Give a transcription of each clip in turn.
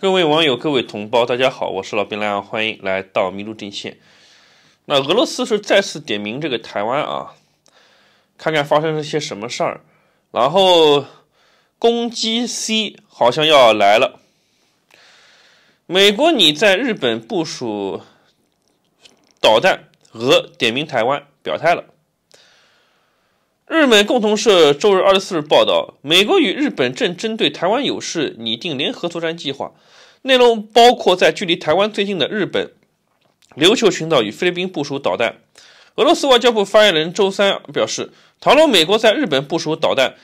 各位网友，各位同胞，大家好，我是老兵蓝洋，欢迎来到迷路阵线。那俄罗斯是再次点名这个台湾啊，看看发生了些什么事儿，然后攻击 C 好像要来了。美国你在日本部署导弹，俄点名台湾表态了。日本共同社周日二十四日报道，美国与日本正针对台湾有事拟定联合作战计划，内容包括在距离台湾最近的日本琉球群岛与菲律宾部署导弹。俄罗斯外交部发言人周三表示，倘若美国在日本部署导弹，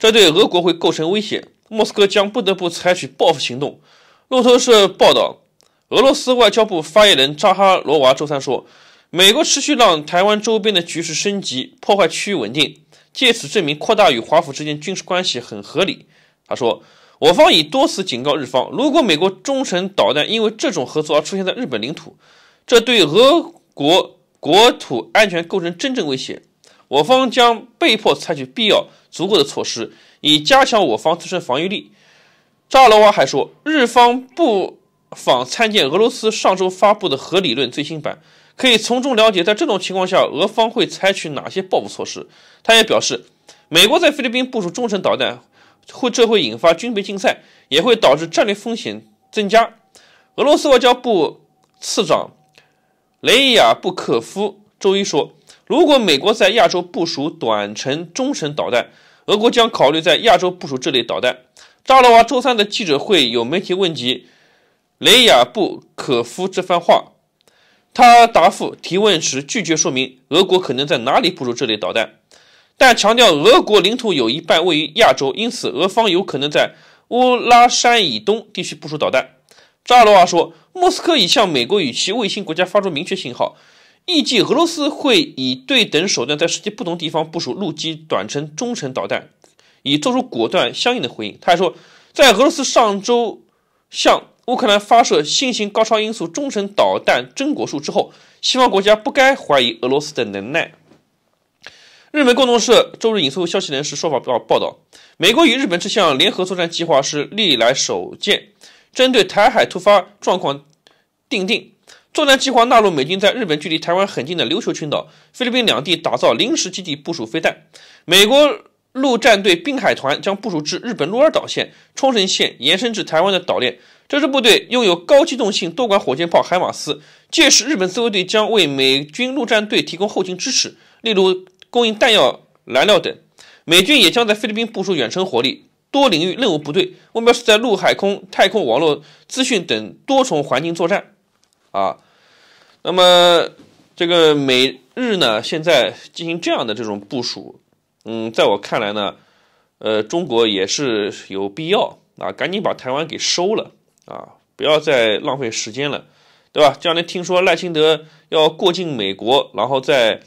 这对俄国会构成威胁，莫斯科将不得不采取报复行动。路透社报道，俄罗斯外交部发言人扎哈罗娃周三说，美国持续让台湾周边的局势升级，破坏区域稳定。借此证明扩大与华府之间军事关系很合理，他说：“我方已多次警告日方，如果美国中程导弹因为这种合作而出现在日本领土，这对俄国国土安全构成真正威胁，我方将被迫采取必要足够的措施，以加强我方自身防御力。”扎罗娃还说：“日方不妨参见俄罗斯上周发布的核理论最新版。”可以从中了解，在这种情况下，俄方会采取哪些报复措施？他也表示，美国在菲律宾部署中程导弹，会这会引发军备竞赛，也会导致战略风险增加。俄罗斯外交部次长雷亚布可夫周一说，如果美国在亚洲部署短程、中程导弹，俄国将考虑在亚洲部署这类导弹。扎罗娃周三的记者会有媒体问及雷亚布可夫这番话。他答复提问时拒绝说明俄国可能在哪里部署这类导弹，但强调俄国领土有一半位于亚洲，因此俄方有可能在乌拉山以东地区部署导弹。扎罗娃说，莫斯科已向美国与其卫星国家发出明确信号，预计俄罗斯会以对等手段在世界不同地方部署陆基短程、中程导弹，以做出果断相应的回应。他还说，在俄罗斯上周向乌克兰发射新型高超音速中程导弹“真果树”之后，西方国家不该怀疑俄罗斯的能耐。日本共同社周日引述消息人士说法报报道，美国与日本这项联合作战计划是历来首见，针对台海突发状况定定作战计划纳入美军在日本距离台湾很近的琉球群岛、菲律宾两地打造临时基地部署飞弹。美国陆战队滨海团将部署至日本鹿儿岛县、冲绳县，延伸至台湾的岛链。这支部队拥有高机动性多管火箭炮、海马斯。届时，日本自卫队将为美军陆战队提供后勤支持，例如供应弹药、燃料等。美军也将在菲律宾部署远程火力多领域任务部队，目标是在陆、海、空、太空、网络、资讯等多重环境作战。啊，那么这个美日呢，现在进行这样的这种部署，嗯，在我看来呢，呃，中国也是有必要啊，赶紧把台湾给收了。啊，不要再浪费时间了，对吧？将来听说赖清德要过境美国，然后在，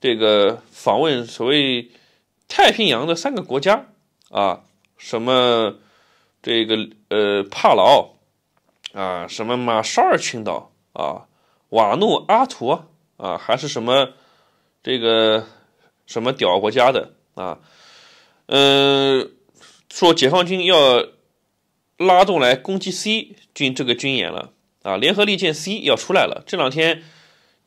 这个访问所谓太平洋的三个国家啊，什么这个呃帕劳啊，什么马绍尔群岛啊，瓦努阿图啊，还是什么这个什么屌国家的啊？嗯，说解放军要。拉动来攻击 C 军这个军演了啊！联合利剑 C 要出来了。这两天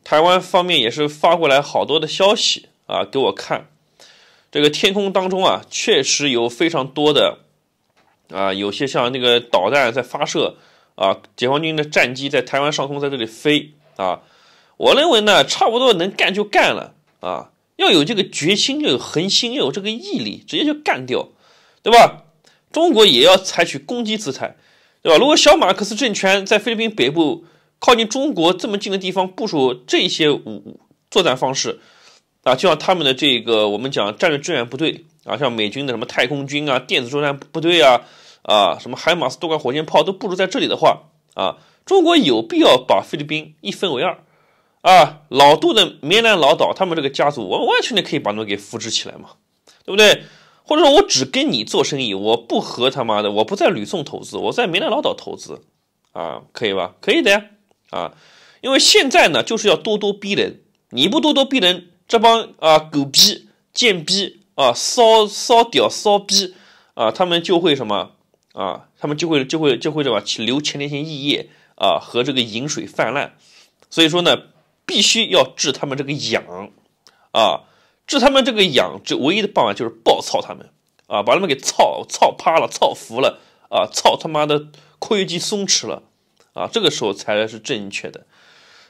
台湾方面也是发过来好多的消息啊，给我看。这个天空当中啊，确实有非常多的啊，有些像那个导弹在发射啊，解放军的战机在台湾上空在这里飞啊。我认为呢，差不多能干就干了啊，要有这个决心，要有恒心，要有这个毅力，直接就干掉，对吧？中国也要采取攻击姿态，对吧？如果小马克思政权在菲律宾北部靠近中国这么近的地方部署这些武作战方式，啊，就像他们的这个我们讲战略支援部队啊，像美军的什么太空军啊、电子作战部队啊，啊，什么海马斯多管火箭炮都部署在这里的话，啊，中国有必要把菲律宾一分为二，啊，老杜的棉兰老岛他们这个家族，我完全的可以把他们给扶植起来嘛，对不对？或者说我只跟你做生意，我不和他妈的，我不在吕宋投资，我在梅兰老岛投资，啊，可以吧？可以的呀，啊，因为现在呢就是要咄咄逼人，你不咄咄逼人，这帮啊狗逼、贱逼啊骚骚屌骚逼啊，他们就会什么啊，他们就会就会就会什么流前列腺溢液啊和这个饮水泛滥，所以说呢，必须要治他们这个痒，啊。治他们这个痒，这唯一的办法就是暴操他们啊，把他们给操操趴了、操服了啊，操他妈的括约肌松弛了啊，这个时候才是正确的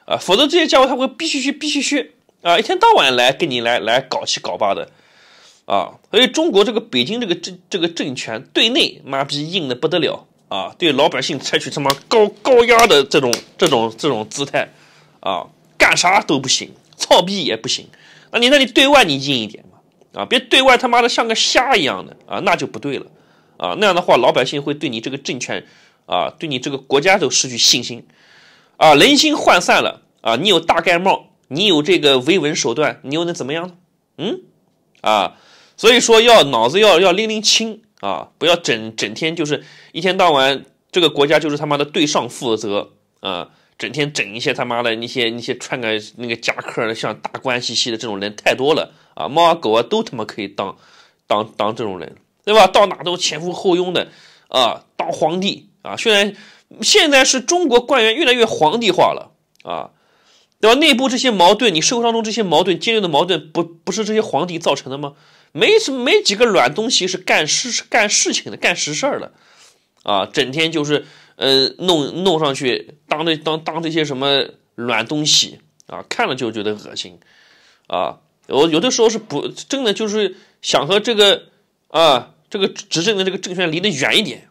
啊，否则这些家伙他会必须去、必须去啊，一天到晚来跟你来来搞七搞八的啊，所以中国这个北京这个政这个政权对内妈逼硬的不得了啊，对老百姓采取什么高高压的这种这种这种姿态啊，干啥都不行，操逼也不行。那你那里对外你硬一点嘛，啊，别对外他妈的像个瞎一样的啊，那就不对了，啊，那样的话老百姓会对你这个政权，啊，对你这个国家都失去信心，啊，人心涣散了，啊，你有大盖帽，你有这个维稳手段，你又能怎么样呢？嗯，啊，所以说要脑子要要拎拎清啊，不要整整天就是一天到晚这个国家就是他妈的对上负责啊。整天整一些他妈的那些那些穿个那个夹克的像大官兮兮的这种人太多了啊！猫啊狗啊都他妈可以当当当这种人，对吧？到哪都前呼后拥的啊！当皇帝啊！虽然现在是中国官员越来越皇帝化了啊，对吧？内部这些矛盾，你社会当中这些矛盾、尖锐的矛盾，不不是这些皇帝造成的吗？没什么没几个软东西是干事干事情的、干实事的啊！整天就是。呃，弄弄上去当那当当这些什么软东西啊，看了就觉得恶心，啊，我有的时候是不真的就是想和这个啊这个执政的这个政权离得远一点，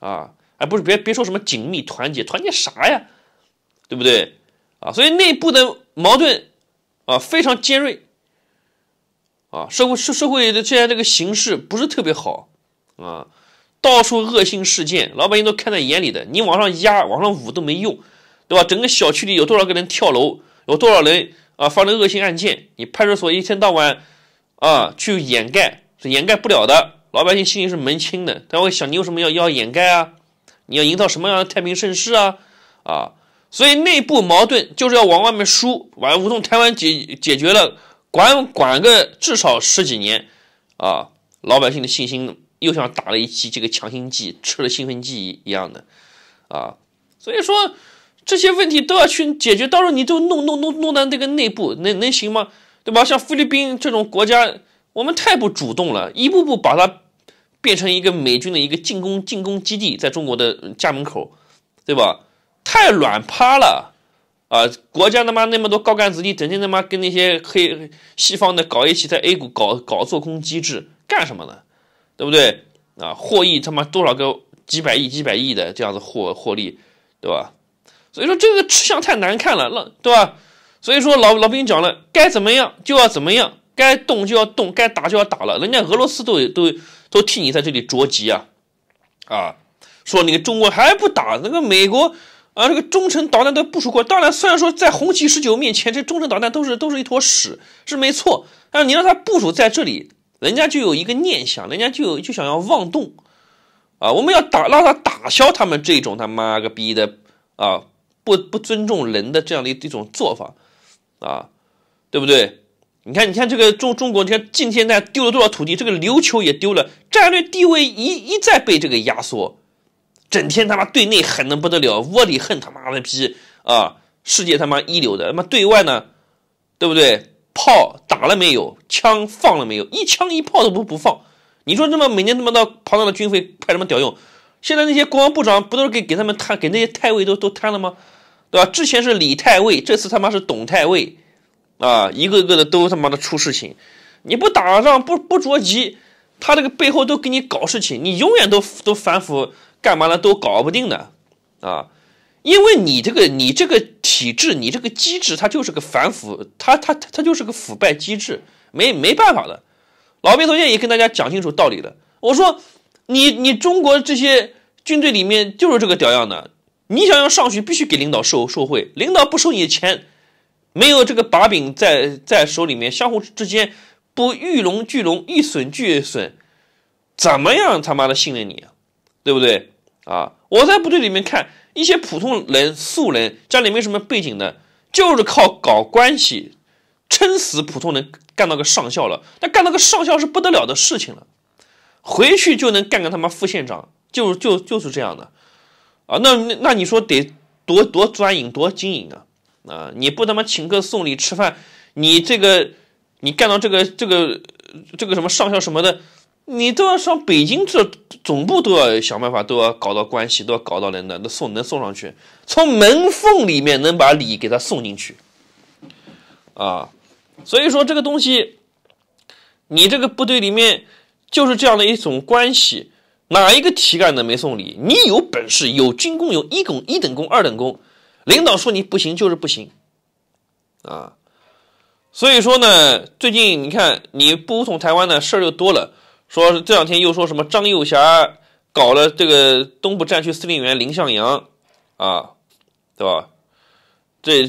啊，而不是别别说什么紧密团结团结啥呀，对不对啊？所以内部的矛盾啊非常尖锐，啊，社会社社会的现在这个形势不是特别好啊。到处恶性事件，老百姓都看在眼里的。你往上压，往上捂都没用，对吧？整个小区里有多少个人跳楼，有多少人啊，发生恶性案件？你派出所一天到晚啊去掩盖，掩盖不了的。老百姓心里是门清的。他会想，你为什么要要掩盖啊？你要营造什么样的太平盛世啊？啊，所以内部矛盾就是要往外面输。把吴淞台湾解解决了，管管个至少十几年啊，老百姓的信心。又像打了一剂这个强心剂，吃了兴奋剂一样的，啊，所以说这些问题都要去解决。到时候你都弄弄弄弄到那个内部，能能行吗？对吧？像菲律宾这种国家，我们太不主动了，一步步把它变成一个美军的一个进攻进攻基地，在中国的家门口，对吧？太软趴了，啊，国家他妈那么多高干子弟，整天他妈跟那些黑西方的搞一起，在 A 股搞搞做空机制干什么呢？对不对啊？获益他妈多少个几百亿、几百亿的这样子获获利，对吧？所以说这个吃相太难看了，那对吧？所以说老老兵讲了，该怎么样就要怎么样，该动就要动，该打就要打了。人家俄罗斯都都都替你在这里着急啊啊！说那个中国还不打那个美国啊，这个中程导弹都部署过。当然，虽然说在红旗十九面前，这中程导弹都是都是一坨屎，是没错。但你让它部署在这里。人家就有一个念想，人家就就想要妄动，啊，我们要打，让他打消他们这种他妈个逼的啊，不不尊重人的这样的一一种做法，啊，对不对？你看，你看这个中中国，你看近现在丢了多少土地，这个琉球也丢了，战略地位一一再被这个压缩，整天他妈对内狠的不得了，窝里恨他妈的逼啊，世界他妈一流的，那么对外呢，对不对？炮打了没有？枪放了没有？一枪一炮都不不放。你说这么每年那么多庞大的军费派什么屌用？现在那些国防部长不都是给给他们贪，给那些太尉都都贪了吗？对吧？之前是李太尉，这次他妈是董太尉，啊，一个个的都他妈的出事情。你不打仗不不着急，他这个背后都给你搞事情，你永远都都反腐干嘛呢？都搞不定的啊。因为你这个你这个体制，你这个机制，它就是个反腐，它它它就是个腐败机制，没没办法的。老兵头学也跟大家讲清楚道理的。我说，你你中国这些军队里面就是这个屌样的，你想要上去必须给领导受受贿，领导不收你的钱，没有这个把柄在在手里面，相互之间不一荣俱荣，一损俱损，怎么样他妈的信任你啊？对不对啊？我在部队里面看。一些普通人、素人，家里没什么背景的，就是靠搞关系，撑死普通人干到个上校了。那干到个上校是不得了的事情了，回去就能干个他妈副县长，就就就是这样的，啊，那那你说得多多钻营，多经营啊啊！你不他妈请客送礼吃饭，你这个你干到这个这个这个什么上校什么的。你都要上北京这总部都要想办法，都要搞到关系，都要搞到人，的那送能送上去，从门缝里面能把礼给他送进去，啊，所以说这个东西，你这个部队里面就是这样的一种关系，哪一个提干的没送礼？你有本事，有军功，有一拱，一等功、二等功，领导说你不行就是不行，啊，所以说呢，最近你看你不从台湾的事儿就多了。说这两天又说什么张幼霞搞了这个东部战区司令员林向阳，啊，对吧？这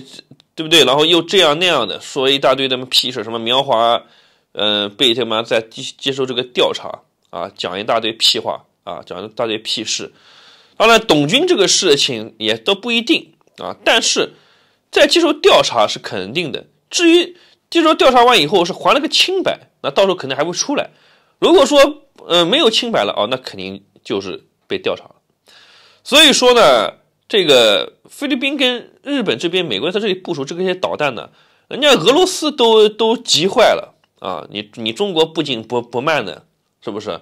对不对？然后又这样那样的说一大堆他妈屁事，什么苗华，嗯，被他妈在接接受这个调查啊，讲一大堆屁话啊，讲一大堆屁事。当然，董军这个事情也都不一定啊，但是在接受调查是肯定的。至于接受调查完以后是还了个清白，那到时候可能还会出来。如果说，呃，没有清白了哦，那肯定就是被调查了。所以说呢，这个菲律宾跟日本这边，美国在这里部署这些导弹呢，人家俄罗斯都都急坏了啊！你你中国不紧不不慢的，是不是？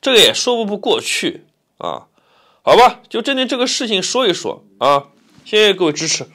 这个也说不过去啊？好吧，就针对这个事情说一说啊！谢谢各位支持。